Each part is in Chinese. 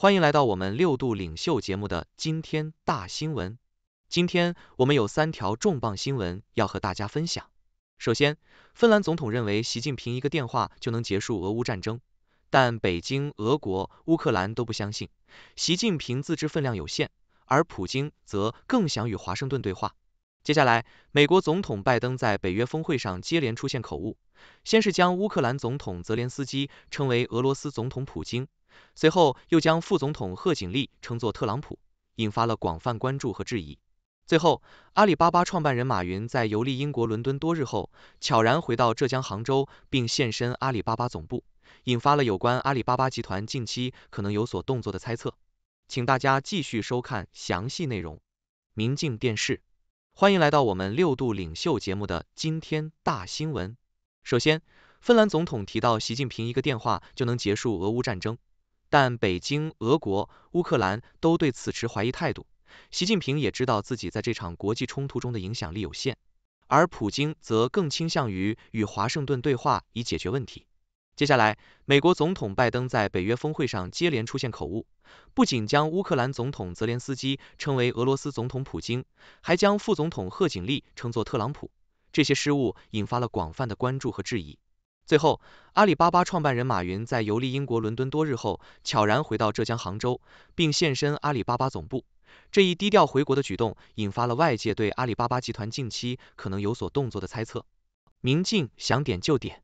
欢迎来到我们六度领袖节目的今天大新闻。今天我们有三条重磅新闻要和大家分享。首先，芬兰总统认为习近平一个电话就能结束俄乌战争，但北京、俄国、乌克兰都不相信。习近平自知分量有限，而普京则更想与华盛顿对话。接下来，美国总统拜登在北约峰会上接连出现口误，先是将乌克兰总统泽连斯基称为俄罗斯总统普京。随后又将副总统贺锦丽称作特朗普，引发了广泛关注和质疑。最后，阿里巴巴创办人马云在游历英国伦敦多日后，悄然回到浙江杭州，并现身阿里巴巴总部，引发了有关阿里巴巴集团近期可能有所动作的猜测。请大家继续收看详细内容。明镜电视，欢迎来到我们六度领袖节目的今天大新闻。首先，芬兰总统提到习近平一个电话就能结束俄乌战争。但北京、俄国、乌克兰都对此持怀疑态度。习近平也知道自己在这场国际冲突中的影响力有限，而普京则更倾向于与华盛顿对话以解决问题。接下来，美国总统拜登在北约峰会上接连出现口误，不仅将乌克兰总统泽连斯基称为俄罗斯总统普京，还将副总统贺锦丽称作特朗普。这些失误引发了广泛的关注和质疑。最后，阿里巴巴创办人马云在游历英国伦敦多日后，悄然回到浙江杭州，并现身阿里巴巴总部。这一低调回国的举动，引发了外界对阿里巴巴集团近期可能有所动作的猜测。明镜想点就点。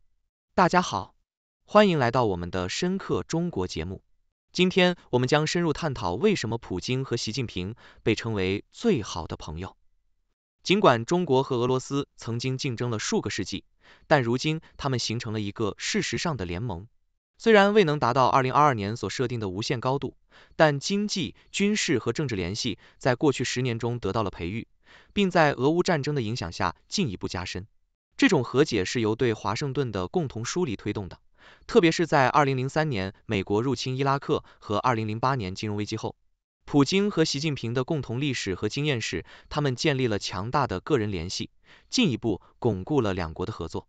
大家好，欢迎来到我们的《深刻中国》节目。今天我们将深入探讨为什么普京和习近平被称为最好的朋友。尽管中国和俄罗斯曾经竞争了数个世纪。但如今，他们形成了一个事实上的联盟。虽然未能达到二零二二年所设定的无限高度，但经济、军事和政治联系在过去十年中得到了培育，并在俄乌战争的影响下进一步加深。这种和解是由对华盛顿的共同梳理推动的，特别是在二零零三年美国入侵伊拉克和二零零八年金融危机后。普京和习近平的共同历史和经验是，他们建立了强大的个人联系。进一步巩固了两国的合作。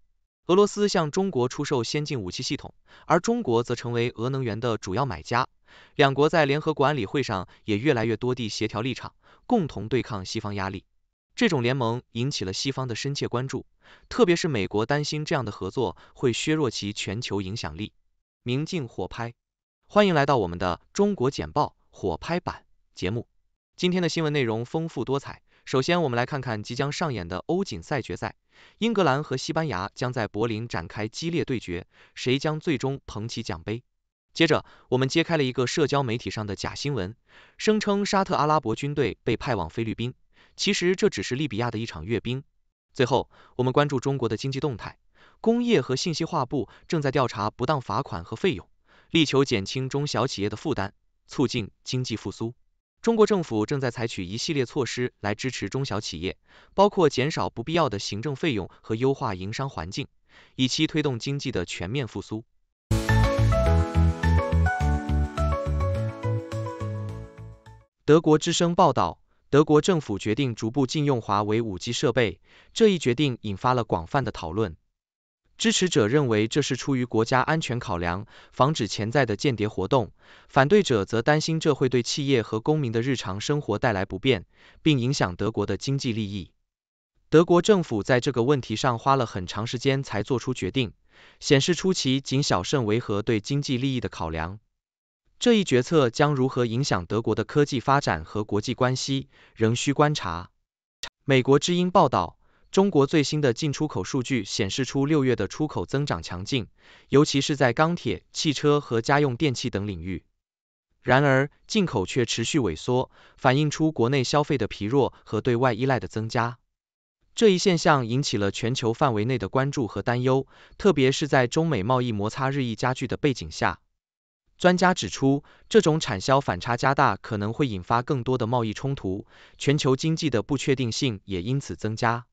俄罗斯向中国出售先进武器系统，而中国则成为俄能源的主要买家。两国在联合国安理会上也越来越多地协调立场，共同对抗西方压力。这种联盟引起了西方的深切关注，特别是美国担心这样的合作会削弱其全球影响力。明镜火拍，欢迎来到我们的中国简报火拍版节目。今天的新闻内容丰富多彩。首先，我们来看看即将上演的欧锦赛决赛，英格兰和西班牙将在柏林展开激烈对决，谁将最终捧起奖杯？接着，我们揭开了一个社交媒体上的假新闻，声称沙特阿拉伯军队被派往菲律宾，其实这只是利比亚的一场阅兵。最后，我们关注中国的经济动态，工业和信息化部正在调查不当罚款和费用，力求减轻中小企业的负担，促进经济复苏。中国政府正在采取一系列措施来支持中小企业，包括减少不必要的行政费用和优化营商环境，以期推动经济的全面复苏。德国之声报道，德国政府决定逐步禁用华为五 G 设备，这一决定引发了广泛的讨论。支持者认为这是出于国家安全考量，防止潜在的间谍活动；反对者则担心这会对企业和公民的日常生活带来不便，并影响德国的经济利益。德国政府在这个问题上花了很长时间才做出决定，显示出其谨小慎微和对经济利益的考量。这一决策将如何影响德国的科技发展和国际关系，仍需观察。美国之音报道。中国最新的进出口数据显示出六月的出口增长强劲，尤其是在钢铁、汽车和家用电器等领域。然而，进口却持续萎缩，反映出国内消费的疲弱和对外依赖的增加。这一现象引起了全球范围内的关注和担忧，特别是在中美贸易摩擦日益加剧的背景下。专家指出，这种产销反差加大可能会引发更多的贸易冲突，全球经济的不确定性也因此增加。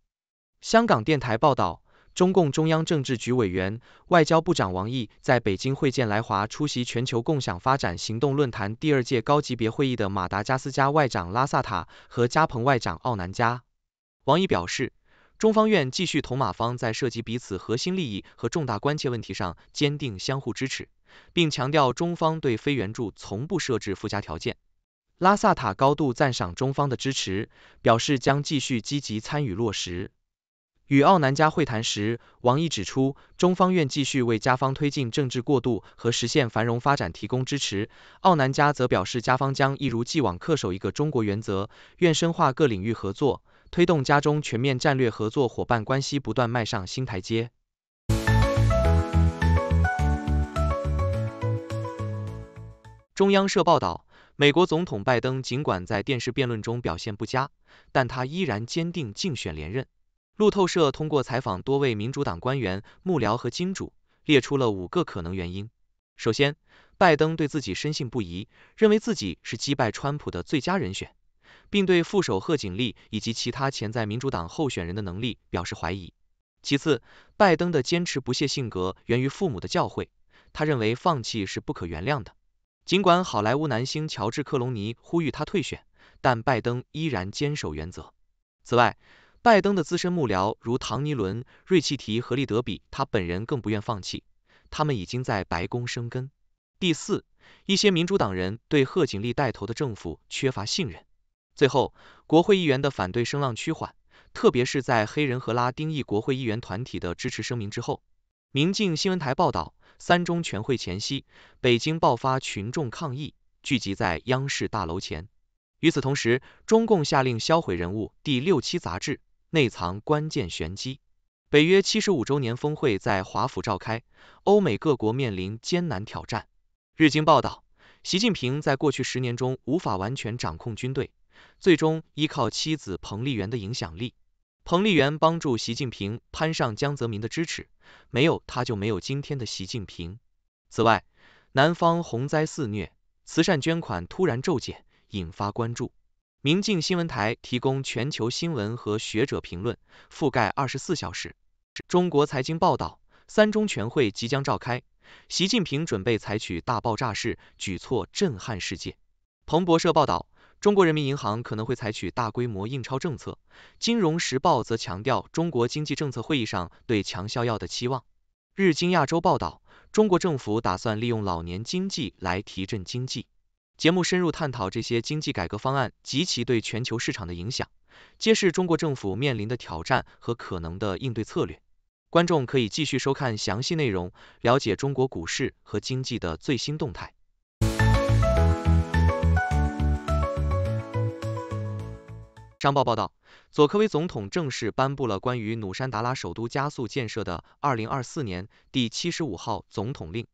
香港电台报道，中共中央政治局委员、外交部长王毅在北京会见来华出席全球共享发展行动论坛第二届高级别会议的马达加斯加外长拉萨塔和加蓬外长奥南加。王毅表示，中方愿继续同马方在涉及彼此核心利益和重大关切问题上坚定相互支持，并强调中方对非援助从不设置附加条件。拉萨塔高度赞赏中方的支持，表示将继续积极参与落实。与奥南加会谈时，王毅指出，中方愿继续为加方推进政治过渡和实现繁荣发展提供支持。奥南加则表示，加方将一如既往恪守一个中国原则，愿深化各领域合作，推动加中全面战略合作伙伴关系不断迈上新台阶。中央社报道，美国总统拜登尽管在电视辩论中表现不佳，但他依然坚定竞选连任。路透社通过采访多位民主党官员、幕僚和金主，列出了五个可能原因。首先，拜登对自己深信不疑，认为自己是击败川普的最佳人选，并对副手贺锦丽以及其他潜在民主党候选人的能力表示怀疑。其次，拜登的坚持不懈性格源于父母的教诲，他认为放弃是不可原谅的。尽管好莱坞男星乔治·克隆尼呼吁他退选，但拜登依然坚守原则。此外，拜登的资深幕僚如唐尼伦、瑞奇提和利德比，他本人更不愿放弃。他们已经在白宫生根。第四，一些民主党人对贺锦丽带头的政府缺乏信任。最后，国会议员的反对声浪趋缓，特别是在黑人和拉丁裔国会议员团体的支持声明之后。明镜新闻台报道，三中全会前夕，北京爆发群众抗议，聚集在央视大楼前。与此同时，中共下令销毁《人物》第六期杂志。内藏关键玄机。北约七十五周年峰会在华府召开，欧美各国面临艰难挑战。日经报道，习近平在过去十年中无法完全掌控军队，最终依靠妻子彭丽媛的影响力。彭丽媛帮助习近平攀上江泽民的支持，没有他就没有今天的习近平。此外，南方洪灾肆虐，慈善捐款突然骤减，引发关注。明镜新闻台提供全球新闻和学者评论，覆盖二十四小时。中国财经报道：三中全会即将召开，习近平准备采取大爆炸式举措，震撼世界。彭博社报道，中国人民银行可能会采取大规模印钞政策。金融时报则强调中国经济政策会议上对强效药的期望。日经亚洲报道，中国政府打算利用老年经济来提振经济。节目深入探讨这些经济改革方案及其对全球市场的影响，揭示中国政府面临的挑战和可能的应对策略。观众可以继续收看详细内容，了解中国股市和经济的最新动态。商报报道，佐科威总统正式颁布了关于努山达拉首都加速建设的二零二四年第七十五号总统令。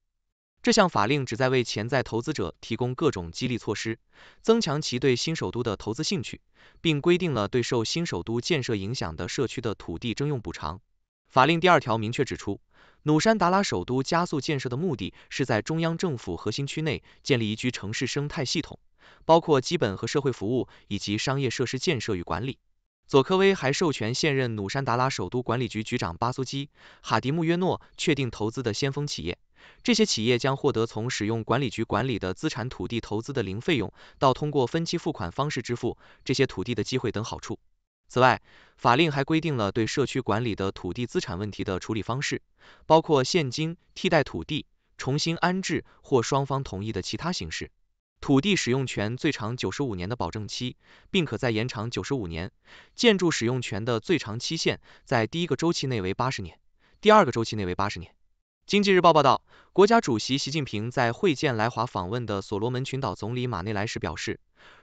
这项法令旨在为潜在投资者提供各种激励措施，增强其对新首都的投资兴趣，并规定了对受新首都建设影响的社区的土地征用补偿。法令第二条明确指出，努山达拉首都加速建设的目的是在中央政府核心区内建立宜居城市生态系统，包括基本和社会服务以及商业设施建设与管理。佐科威还授权现任努山达拉首都管理局局长巴苏基·哈迪穆约诺确定投资的先锋企业。这些企业将获得从使用管理局管理的资产土地投资的零费用，到通过分期付款方式支付这些土地的机会等好处。此外，法令还规定了对社区管理的土地资产问题的处理方式，包括现金替代土地、重新安置或双方同意的其他形式。土地使用权最长九十五年的保证期，并可再延长九十五年。建筑使用权的最长期限在第一个周期内为八十年，第二个周期内为八十年。经济日报报道，国家主席习近平在会见来华访问的所罗门群岛总理马内莱时表示，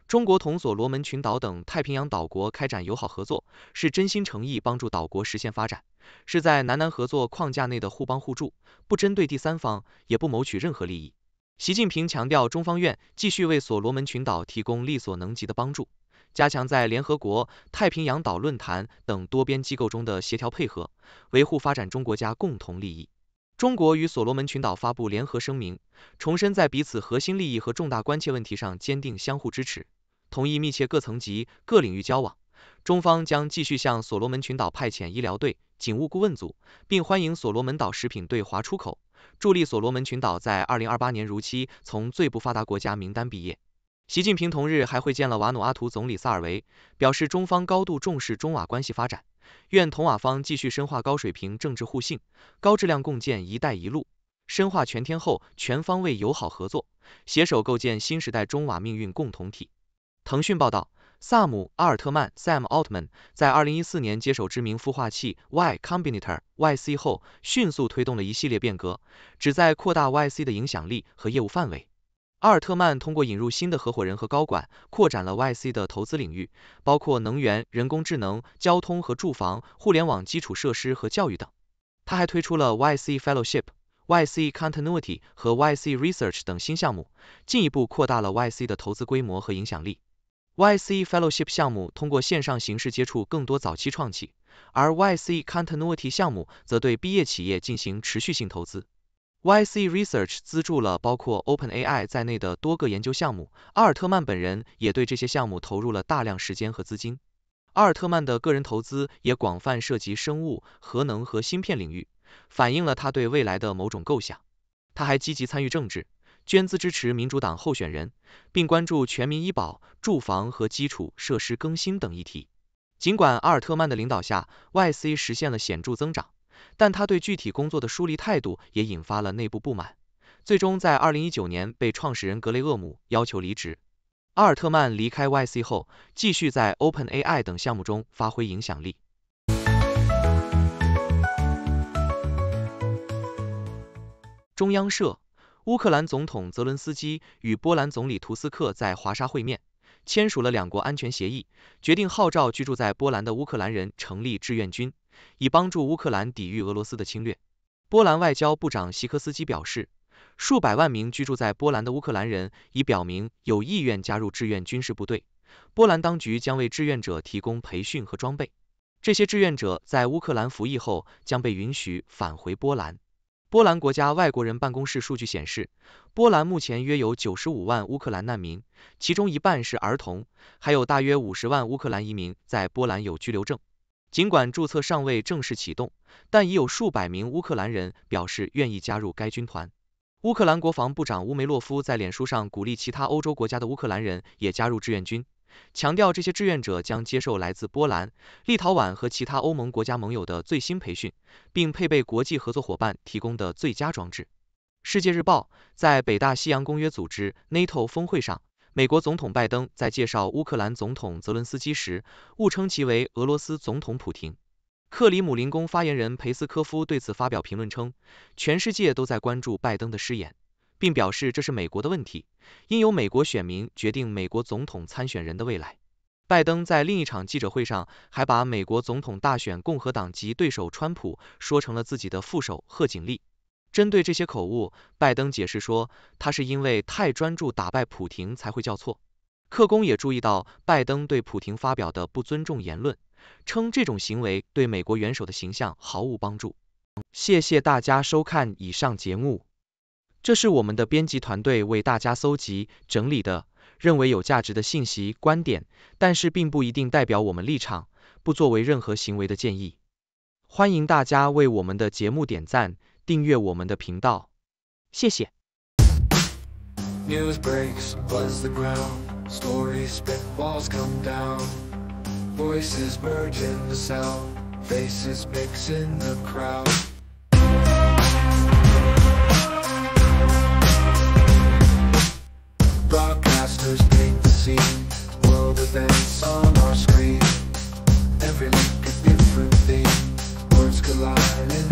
中国同所罗门群岛等太平洋岛国开展友好合作，是真心诚意帮助岛国实现发展，是在南南合作框架内的互帮互助，不针对第三方，也不谋取任何利益。习近平强调，中方愿继续为所罗门群岛提供力所能及的帮助，加强在联合国、太平洋岛论坛等多边机构中的协调配合，维护发展中国家共同利益。中国与所罗门群岛发布联合声明，重申在彼此核心利益和重大关切问题上坚定相互支持，同意密切各层级、各领域交往。中方将继续向所罗门群岛派遣医疗队、警务顾问组，并欢迎所罗门岛食品对华出口，助力所罗门群岛在二零二八年如期从最不发达国家名单毕业。习近平同日还会见了瓦努阿图总理萨尔维，表示中方高度重视中瓦关系发展。愿同瓦方继续深化高水平政治互信，高质量共建“一带一路”，深化全天候、全方位友好合作，携手构建新时代中瓦命运共同体。腾讯报道，萨姆·阿尔特曼 （Sam Altman） 在二零一四年接手知名孵化器 Y Combinator（YC） 后，迅速推动了一系列变革，旨在扩大 YC 的影响力和业务范围。阿尔特曼通过引入新的合伙人和高管，扩展了 YC 的投资领域，包括能源、人工智能、交通和住房、互联网基础设施和教育等。他还推出了 YC Fellowship、YC Continuity 和 YC Research 等新项目，进一步扩大了 YC 的投资规模和影响力。YC Fellowship 项目通过线上形式接触更多早期创企，而 YC Continuity 项目则对毕业企业进行持续性投资。YC Research 资助了包括 OpenAI 在内的多个研究项目，阿尔特曼本人也对这些项目投入了大量时间和资金。阿尔特曼的个人投资也广泛涉及生物、核能和芯片领域，反映了他对未来的某种构想。他还积极参与政治，捐资支持民主党候选人，并关注全民医保、住房和基础设施更新等议题。尽管阿尔特曼的领导下，YC 实现了显著增长。但他对具体工作的疏离态度也引发了内部不满，最终在二零一九年被创始人格雷厄姆要求离职。阿尔特曼离开 YC 后，继续在 OpenAI 等项目中发挥影响力。中央社，乌克兰总统泽伦斯基与波兰总理图斯克在华沙会面，签署了两国安全协议，决定号召居住在波兰的乌克兰人成立志愿军。以帮助乌克兰抵御俄罗斯的侵略。波兰外交部长西科斯基表示，数百万名居住在波兰的乌克兰人已表明有意愿加入志愿军事部队。波兰当局将为志愿者提供培训和装备。这些志愿者在乌克兰服役后，将被允许返回波兰。波兰国家外国人办公室数据显示，波兰目前约有九十五万乌克兰难民，其中一半是儿童，还有大约五十万乌克兰移民在波兰有居留证。尽管注册尚未正式启动，但已有数百名乌克兰人表示愿意加入该军团。乌克兰国防部长乌梅洛夫在脸书上鼓励其他欧洲国家的乌克兰人也加入志愿军，强调这些志愿者将接受来自波兰、立陶宛和其他欧盟国家盟友的最新培训，并配备国际合作伙伴提供的最佳装置。世界日报在北大西洋公约组织 （NATO） 峰会上。美国总统拜登在介绍乌克兰总统泽伦斯基时，误称其为俄罗斯总统普京。克里姆林宫发言人佩斯科夫对此发表评论称：“全世界都在关注拜登的失言，并表示这是美国的问题，应由美国选民决定美国总统参选人的未来。”拜登在另一场记者会上还把美国总统大选共和党籍对手川普说成了自己的副手贺锦丽。针对这些口误，拜登解释说，他是因为太专注打败普廷才会叫错。克工也注意到拜登对普廷发表的不尊重言论，称这种行为对美国元首的形象毫无帮助。谢谢大家收看以上节目，这是我们的编辑团队为大家搜集整理的，认为有价值的信息观点，但是并不一定代表我们立场，不作为任何行为的建议。欢迎大家为我们的节目点赞。订阅我们的频道，谢谢。News breaks, buzz the ground, stories balls come down, voices merge in the sound, faces mix in the crowd. Broadcasters paint the scene, world events on our screen, every link a different theme, words collide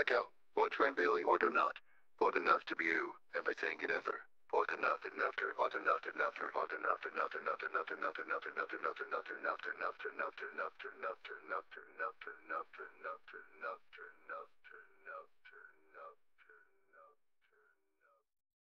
I go, what really what or not, what enough to be you, everything and ever, what enough enough, after, what enough enough, after, what enough enough, after, enough, enough enough, enough, not enough enough, after, enough, enough enough, enough, not enough enough, after, enough, enough enough, enough, not enough enough, after, enough, enough enough, enough, not enough.